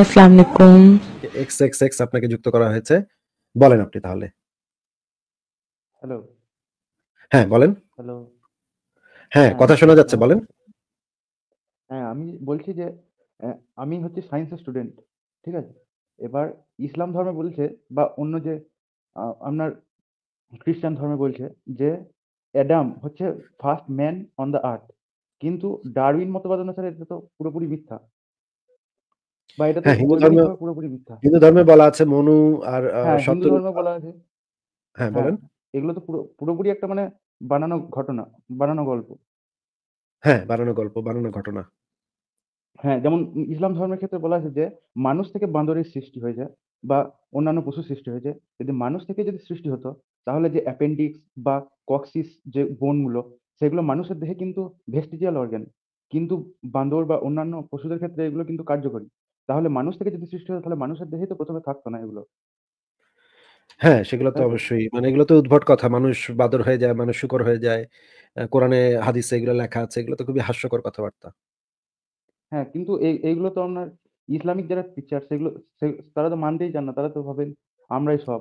আসসালামু আলাইকুম x x x আপনাকে যুক্ত করা হয়েছে বলেন আপনি তাহলে হ্যালো হ্যাঁ বলেন হ্যালো হ্যাঁ, হ্যাঁ কথা শোনা যাচ্ছে বলেন হ্যাঁ আমি বলছি যে আমি হচ্ছে সায়েন্সের স্টুডেন্ট ঠিক আছে এবার ইসলাম ধর্মে বলছে বা অন্য যে আপনার খ্রিস্টান ধর্মে বলছে যে অ্যাডাম হচ্ছে first man on the Earth কিন্তু ডারউইন মতবাদ অনুসারে এটা তো পুরোপুরি মিথ্যা বা এটা হ্যাঁ, হিন্দু ধর্মে পুরোপুরি মিথ্যা হিন্দু ধর্মে বলা আছে মনু আর হ্যাঁ, ধর্মে বলা আছে হ্যাঁ, হ্যাঁ বলেন এগুলো তো পুরোপুরি একটা মানে বানানো ঘটনা বানানো গল্প হ্যাঁ বানানো গল্প বানানো ঘটনা হ্যাঁ যেমন ইসলাম ধর্মের ক্ষেত্রে বলা আছে যে মানুষ থেকে বান্দরের সৃষ্টি হয়েছে বা অন্যান্য পশু সৃষ্টি হয়েছে যদি মানুষ থেকে যদি সৃষ্টি হতো তাহলে যে অ্যাপেন্ডিক্স বা কক্সিস যে বোনগুলো সেগুলো মানুষের দেহে কিন্তু ভেস্টিজিয়াল অর্গান কিন্তু বান্দর বা অন্যান্য পশুদের ক্ষেত্রে এগুলো কিন্তু কার্যকরী তাহলে মানুষ থেকে যদি সৃষ্টি হতো তাহলে মানুষের দেহে তো প্রথমে থাকতো না এগুলো হ্যাঁ সেগুলো তো অবশ্যই মানে এগুলো তো উদ্ভট কথা। মানুষ বাদর হয়ে যায়, মানুষ শুকর হয়ে যায়। কোরআনে হাদিসে এগুলো লেখা আছে। এগুলো তো খুবই হাস্যকর কথাবার্তা। হ্যাঁ, কিন্তু এইগুলো তো আমরা ইসলামিক যারা টিচার সেগুলো তারা তো মানতেই চান না। তারা তো ভাবেন আমরাই সব।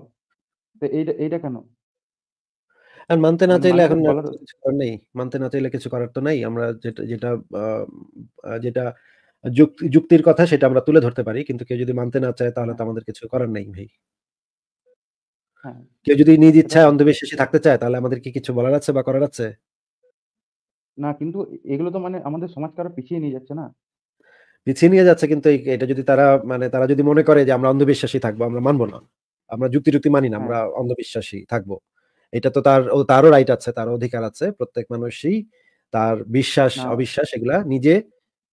এইটা এইটা কেন? আর মানতে না মানে চাইলে এখন নেই। মানতে না চাইলে কিছু করার তো নাই। আমরা যেটা যেটা আ আ যেটা যুক্তির কথা সেটা আমরা তুলে ধরতে পারি কিন্তু কেউ যদি মানতে না চায় তাহলে তো হ্যাঁ। আমাদের কিছু করার নেই ভাই হ্যাঁ। কেউ যদি নিজ ইচ্ছায় অন্ধবিশ্বাসী থাকতে চায় তাহলে আমাদের কি কিছু বলার আছে বা করার আছে না কিন্তু এগুলো তো মানে আমাদের সমাজকে আরো পিছিয়ে নিয়ে যাচ্ছে না পিছিয়ে নিয়ে যাচ্ছে কিন্তু এটা যদি তারা মানে তারা যদি মনে করে যে আমরা অন্ধবিশ্বাসী থাকবো আমরা মানবো না আমরা যুক্তি যুক্তি মানি না হ্যাঁ। আমরা অন্ধবিশ্বাসী থাকবো এটা তো তার ও তারও রাইট আছে তার অধিকার আছে প্রত্যেক মানুষই তার বিশ্বাস অবিশ্বাস এগুলা নিজে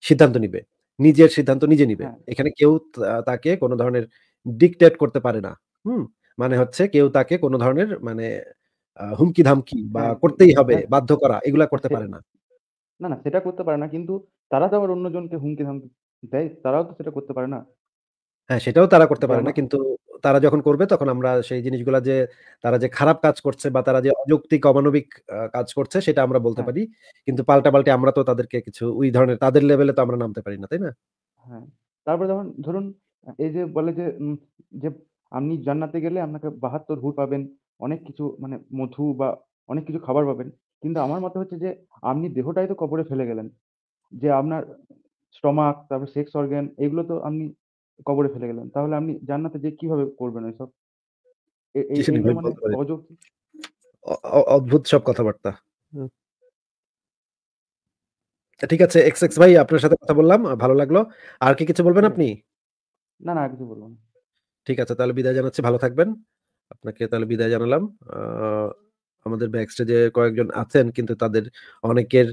সিদ্ধান্ত নিবে নিজের সিদ্ধান্ত নিজে নিবে হ্যাঁ। এখানে কেউ তাকে কোনো ধরনের ডিকটেট করতে পারে না হুম মানে হচ্ছে কেউ তাকে কোনো ধরনের মানে হুমকি ধামকি বা হ্যাঁ, হ্যাঁ, করতেই হবে বাধ্য করা এগুলা করতে পারে না না না সেটা করতে পারে না কিন্তু তারা তো আবার অন্যজনকে হুমকি ধামকি দেয় তারাও তো সেটা করতে পারে না হ্যাঁ সেটাও তারা করতে পারে না কিন্তু তারা যখন করবে তখন আমরা সেই জিনিসগুলো যে তারা যে খারাপ কাজ করছে বা তারা যে অযৌক্তিক অমানবিক কাজ করছে সেটা আমরা বলতে হ্যাঁ। পারি কিন্তু পাল্টা পাল্টে আমরা তো তাদেরকে কিছু ওই ধরনের তাদের লেভেলে তো আমরা নামতে পারি না তাই না হ্যাঁ তারপরে যখন ধরুন এই যে বলে যে যে আপনি জান্নাতে গেলে আপনাকে বাহাত্তর হুর পাবেন অনেক কিছু মানে মধু বা অনেক কিছু খাবার পাবেন কিন্তু আমার মতে হচ্ছে যে আপনি দেহটাই তো কবরে ফেলে গেলেন যে আপনার স্টমাক তারপর সেক্স অর্গ্যান এগুলো তো আপনি কবরে ফেলে গেলেন তাহলে আপনি জান্নাতে যে কিভাবে করবেন ওইসব মানে অদ্ভুত সব কথাবার্তা আচ্ছা, ঠিক আছে এক্স এক্স ভাই আপনার সাথে কথা বললাম ভালো লাগলো আর কি কিছু বলবেন আপনি না না কিছু বলবো ঠিক আছে তাহলে বিদায় জানাচ্ছি ভালো থাকবেন আপনাকে তাহলে বিদায় জানালাম আমাদের ব্যাক স্টেজে কয়েকজন আছেন কিন্তু তাদের অনেকের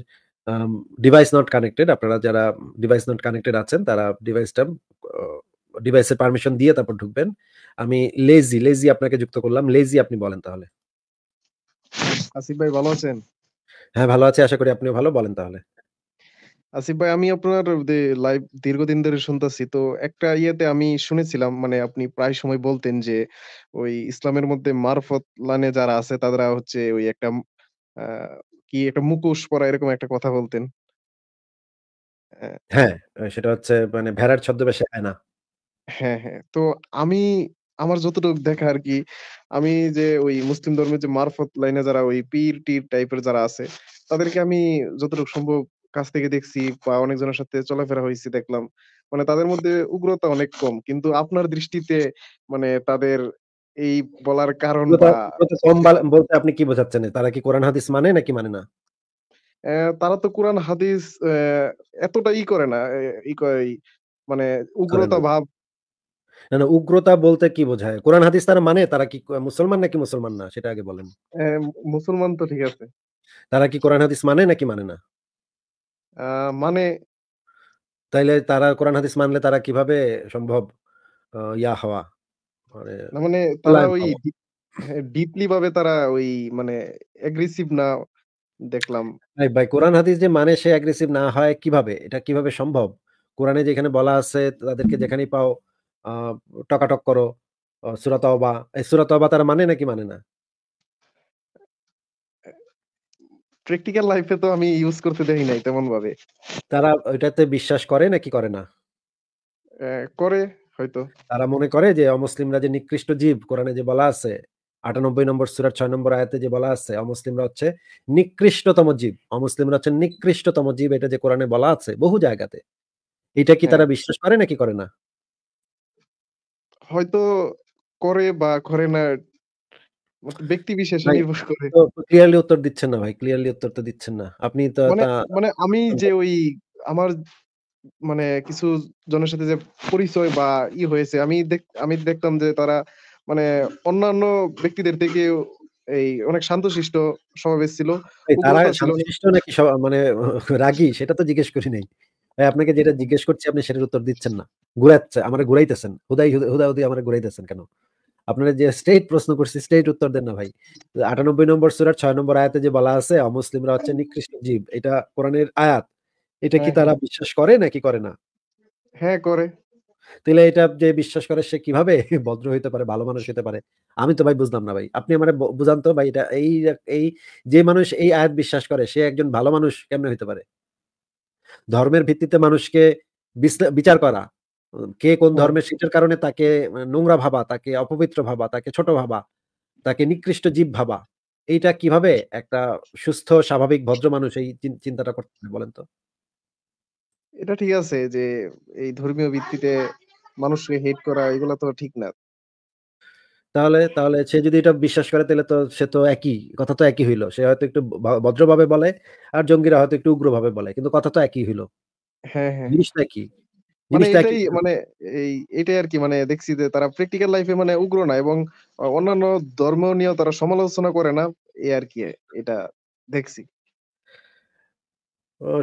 ডিভাইস নট কানেক্টেড আপনারা যারা ডিভাইস নট কানেক্টেড আছেন তারা ডিভাইসটা ডিভাইসের পারমিশন দিয়ে তারপর ঢুকবেন আমি লেজি লেজি আপনাকে যুক্ত করলাম লেজি আপনি বলেন তাহলে আসিফ ভাই ভালো আছেন হ্যাঁ ভালো আছি আশা করি আপনিও ভালো বলেন তাহলে আসিফ ভাই আমি আপনার লাইভ দীর্ঘদিন ধরে শুনতাছি তো একটা ইয়েতে আমি শুনেছিলাম মানে আপনি প্রায় সময় বলতেন যে ওই ইসলামের মধ্যে মারফত লানে যারা আছে তারা হচ্ছে ওই একটা কি একটা মুখোশ পরা এরকম একটা কথা বলতেন হ্যাঁ সেটা হচ্ছে মানে ভেড়ার ছদ্মবেশে আয়না হ্যাঁ, হ্যাঁ। তো আমি আমার যতটুক দেখা আর কি আমি যে ওই মুসলিম ধর্মের যে মারফত লাইনে যারা ওই পীর-টির টাইপের যারা আছে, তাদেরকে আমি যতটুকু সম্ভব কাছ থেকে দেখছি বা অনেকজনের সাথে চলাফেরা হইছে দেখলাম। মানে তাদের মধ্যে উগ্রতা অনেক কম। কিন্তু আপনার দৃষ্টিতে মানে তাদের এই বলার কারণ বলতে আপনি কি বোঝাচ্ছেন? তারা কি কোরআন হাদিস মানে নাকি মানে না? তারা তো কোরআন হাদিস এতটা ই করে না। ই কয় মানে উগ্রতা ভাব না না উগ্রতা বলতে কি বোঝায় কোরআন হাদিস তারা মানে তারা কি মুসলমান নাকি মুসলমান না সেটা আগে বলেন মুসলমান তো ঠিক আছে তারা কি কোরআন হাদিস মানে নাকি মানে না মানে তাইলে তারা কোরআন হাদিস মানলে তারা কিভাবে সম্ভব ইয়া হওয়া মানে, মানে তারা ওই ডিপলি হ্যাঁ, ভাবে তারা ওই মানে অ্যাগ্রেসিভ না দেখলাম ভাই কোরআন হাদিস যে মানে সে অ্যাগ্রেসিভ না হয় কিভাবে এটা কিভাবে সম্ভব কোরআনে যেখানে বলা আছে তাদেরকে যেখানেই পাও টকাটক করো সুরাত অবা এই সুরাত অবা তারা মানে নাকি মানে না প্র্যাকটিক্যাল লাইফে তো আমি ইউজ করতে দেখি নাই তেমন ভাবে তারা ওইটাতে বিশ্বাস করে নাকি করে না করে হয়তো তারা মনে করে যে অমুসলিমরা যে নিকৃষ্ট জীব কোরআনে যে বলা আছে আটানব্বই নম্বর সুরার ছয় নম্বর আয়াতে যে বলা আছে অমুসলিমরা হচ্ছে নিকৃষ্টতম জীব অমুসলিমরা হচ্ছে নিকৃষ্টতম জীব এটা যে কোরআনে বলা আছে বহু জায়গাতে এটা কি হ্যাঁ। তারা বিশ্বাস করে নাকি করে না হয়তো করে বা করে না ব্যক্তি নির্ভর করে ক্লিয়ারলি উত্তর দিচ্ছেন না ভাই ক্লিয়ারলি উত্তর তো দিচ্ছেন না আপনি তো মানে, মানে আমি যে ওই আমার মানে কিছু জনের সাথে যে পরিচয় বা ই হয়েছে আমি আমি দেখতাম যে তারা মানে অন্যান্য ব্যক্তিদের থেকে এই অনেক শান্তশিষ্ট সমাবেশ ছিল তারা শান্তশিষ্ট নাকি মানে রাগী সেটা তো জিজ্ঞেস করি নাই আপনাকে যেটা জিজ্ঞেস করছি আপনি সেটার উত্তর দিচ্ছেন না ঘুরাচ্ছে আমরা ঘুরাইতেছেন হুদাই হুদা হুদি আমরা ঘুরাইতেছেন কেন আপনারা যে স্টেট প্রশ্ন করছি স্টেট উত্তর দেন না ভাই আটানব্বই নম্বর সুরার ছয় নম্বর আয়াতে যে বলা আছে অমুসলিমরা হচ্ছে নিকৃষ্ট জীব এটা কোরআনের আয়াত এটা কি হ্যাঁ, তারা হ্যাঁ। বিশ্বাস করে নাকি করে না হ্যাঁ করে তাহলে এটা যে বিশ্বাস করে সে কিভাবে ভদ্র হইতে পারে ভালো মানুষ হইতে পারে আমি তো ভাই বুঝলাম না ভাই আপনি আমার বুঝান তো ভাই এটা এই এই যে মানুষ এই আয়াত বিশ্বাস করে সে একজন ভালো মানুষ কেমনে হইতে পারে ধর্মের ভিত্তিতে মানুষকে বিচার করা কে কোন ধর্মের সেটার কারণে তাকে মানে, নোংরা ভাবা তাকে অপবিত্র ভাবা তাকে ছোট ভাবা তাকে নিকৃষ্ট জীব ভাবা এইটা কিভাবে একটা সুস্থ স্বাভাবিক ভদ্র মানুষ এই চিন্তাটা করতে বলেন তো এটা ঠিক আছে যে এই ধর্মীয় ভিত্তিতে মানুষকে হেট করা এগুলো তো ঠিক না তাহলে তাহলে সে যদি এটা বিশ্বাস করে তাহলে তো সে তো একই কথা তো একই হইলো সে হয়তো একটু ভদ্রভাবে বলে আর জঙ্গিরা হয়তো একটু উগ্রভাবে বলে কিন্তু কথা তো একই হইলো হ্যাঁ হ্যাঁ জিনিসটা কি মানে মানে এই এটাই আর কি মানে দেখছি যে তারা প্র্যাকটিক্যাল লাইফে মানে উগ্র না এবং অন্যান্য ধর্ম নিয়েও তারা সমালোচনা করে না এ আর কি এটা দেখছি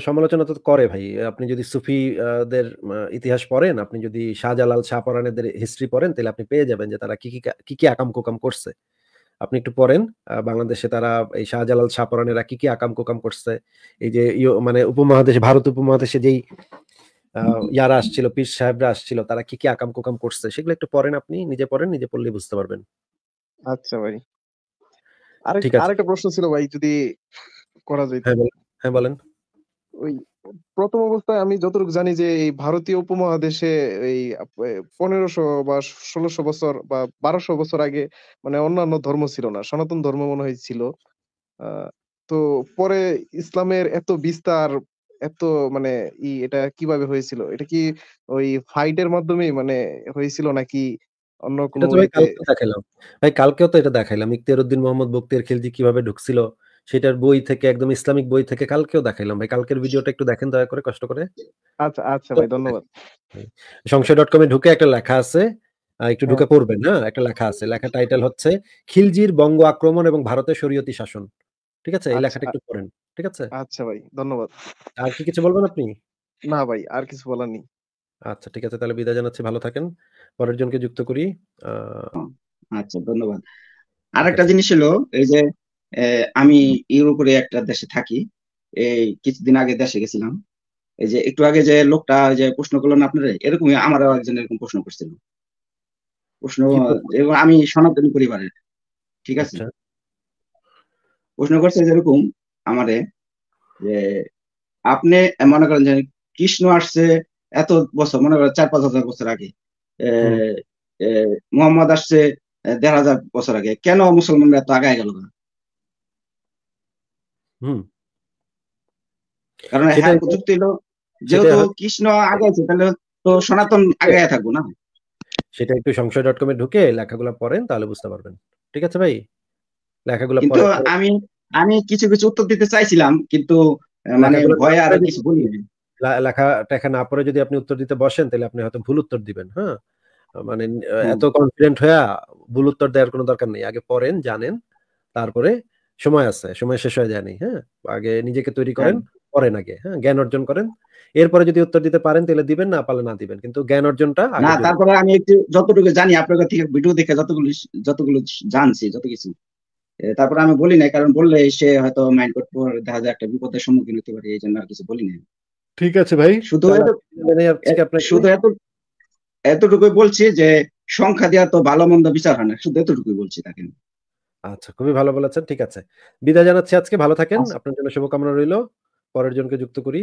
সমালোচনা তো করে ভাই আপনি যদি সুফিদের ইতিহাস পড়েন আপনি যদি শাহজালাল শাহপরানেদের হিস্ট্রি পড়েন তাহলে আপনি পেয়ে যাবেন যে তারা কি কি কি আকাম কোকাম করছে আপনি একটু পড়েন বাংলাদেশে তারা এই শাহজালাল শাহপরানেরা কি কি আকাম কোকাম করছে এই যে মানে উপমহাদেশ ভারত উপমহাদেশে যেই ইয়ারা আসছিল পীর সাহেবরা আসছিল তারা কি কি আকাম কোকাম করছে সেগুলো একটু পড়েন আপনি নিজে পড়েন নিজে পড়লে বুঝতে পারবেন আচ্ছা ভাই আরেকটা প্রশ্ন ছিল ভাই যদি করা যায় হ্যাঁ বলেন হ্যাঁ, ওই প্রথম অবস্থায় আমি যতটুকু জানি যে এই ভারতীয় উপমহাদেশে এই পনেরোশো বা ষোলোশো বছর বা বারোশো বছর আগে মানে অন্যান্য ধর্ম ছিল না সনাতন ধর্ম মনে হয় ছিল তো পরে ইসলামের এত বিস্তার এত মানে ই এটা কিভাবে হয়েছিল এটা কি ওই ফাইটের মাধ্যমে মানে হয়েছিল নাকি অন্য কোনো দেখাইলাম ভাই কালকেও তো এটা দেখাইলাম ইখতিয়ারউদ্দিন মোহাম্মদ বক্তিয়ার খিলজি কিভাবে ঢুকছিল সেটার বই থেকে একদম ইসলামিক বই থেকে কালকেও দেখাইলাম ভাই কালকের ভিডিওটা একটু দেখেন দয়া করে কষ্ট করে আচ্ছা আচ্ছা ভাই ধন্যবাদ সংশয় ডট কমে ঢুকে একটা লেখা আছে একটু হ্যাঁ। ঢুকে পড়বেন হ্যাঁ একটা লেখা আছে লেখা টাইটেল হচ্ছে খিলজির বঙ্গ আক্রমণ এবং ভারতের শরীয়তি শাসন ঠিক আছে এই লেখাটা আচ্ছা। একটু পড়েন ঠিক আছে আচ্ছা ভাই ধন্যবাদ আর কি কিছু বলবেন আপনি না ভাই আর কিছু বলার নেই আচ্ছা ঠিক আছে তাহলে বিদায় জানাচ্ছি ভালো থাকেন পরের জনকে যুক্ত করি আচ্ছা ধন্যবাদ আরেকটা জিনিস ছিল এই যে আমি ইউরোপের একটা দেশে থাকি এই কিছুদিন আগে দেশে গেছিলাম এই যে একটু আগে যে লোকটা যে প্রশ্ন করলেন আপনারা এরকমই আমারও একজন এরকম প্রশ্ন করছিল প্রশ্ন এবং আমি সনাতন পরিবারের ঠিক আছে আচ্ছা। প্রশ্ন করছে যেরকম আমারে যে আপনি মনে করেন যে কৃষ্ণ আসছে এত বছর মনে করেন চার পাঁচ হাজার বছর আগে মোহাম্মদ আসছে দেড় হাজার বছর আগে কেন মুসলমানরা এত আগায় গেল না কারণ হ্যাঁ প্রযুক্তি হলো যেহেতু কৃষ্ণ আগে তাহলে তো সনাতন আগে থাকবো না সেটা একটু সংশয় ডট কমে ঢুকে লেখাগুলো পড়েন তাহলে বুঝতে পারবেন ঠিক আছে ভাই লেখাগুলো কিন্তু আমি আমি কিছু কিছু উত্তর দিতে চাইছিলাম কিন্তু মানে ভয় আর কিছু বলি লেখা টেখা না পড়ে যদি আপনি উত্তর দিতে বসেন তাহলে আপনি হয়তো ভুল উত্তর দিবেন হ্যাঁ মানে এত কনফিডেন্ট হয়ে ভুল উত্তর দেওয়ার কোনো দরকার নেই আগে পড়েন জানেন তারপরে সময় আছে সময় শেষ হয়ে যায়নি হ্যাঁ আগে নিজেকে তৈরি হ্যাঁ। করেন পরে আগে হ্যাঁ জ্ঞান অর্জন করেন এরপরে যদি উত্তর দিতে পারেন তাহলে দিবেন না পারলে না দিবেন কিন্তু জ্ঞান অর্জনটা না তারপরে আমি একটু যতটুকু জানি আপনার কাছ থেকে ভিডিও দেখে যতগুলো যতগুলো জানছি যত কিছু তারপরে আমি বলি না কারণ বললে সে হয়তো মাইন্ড করতে পারে দেখা যায় একটা বিপদের সম্মুখীন হতে পারে এই জন্য আর কিছু বলি না ঠিক আছে ভাই শুধু শুধু এত এতটুকুই বলছি যে সংখ্যা দেওয়া তো ভালো মন্দ বিচার হয় না শুধু এতটুকুই বলছি তাকে আচ্ছা খুবই ভালো বলেছেন ঠিক আছে বিদায় জানাচ্ছি আজকে ভালো থাকেন আপনার জন্য শুভকামনা রইল পরের জনকে যুক্ত করি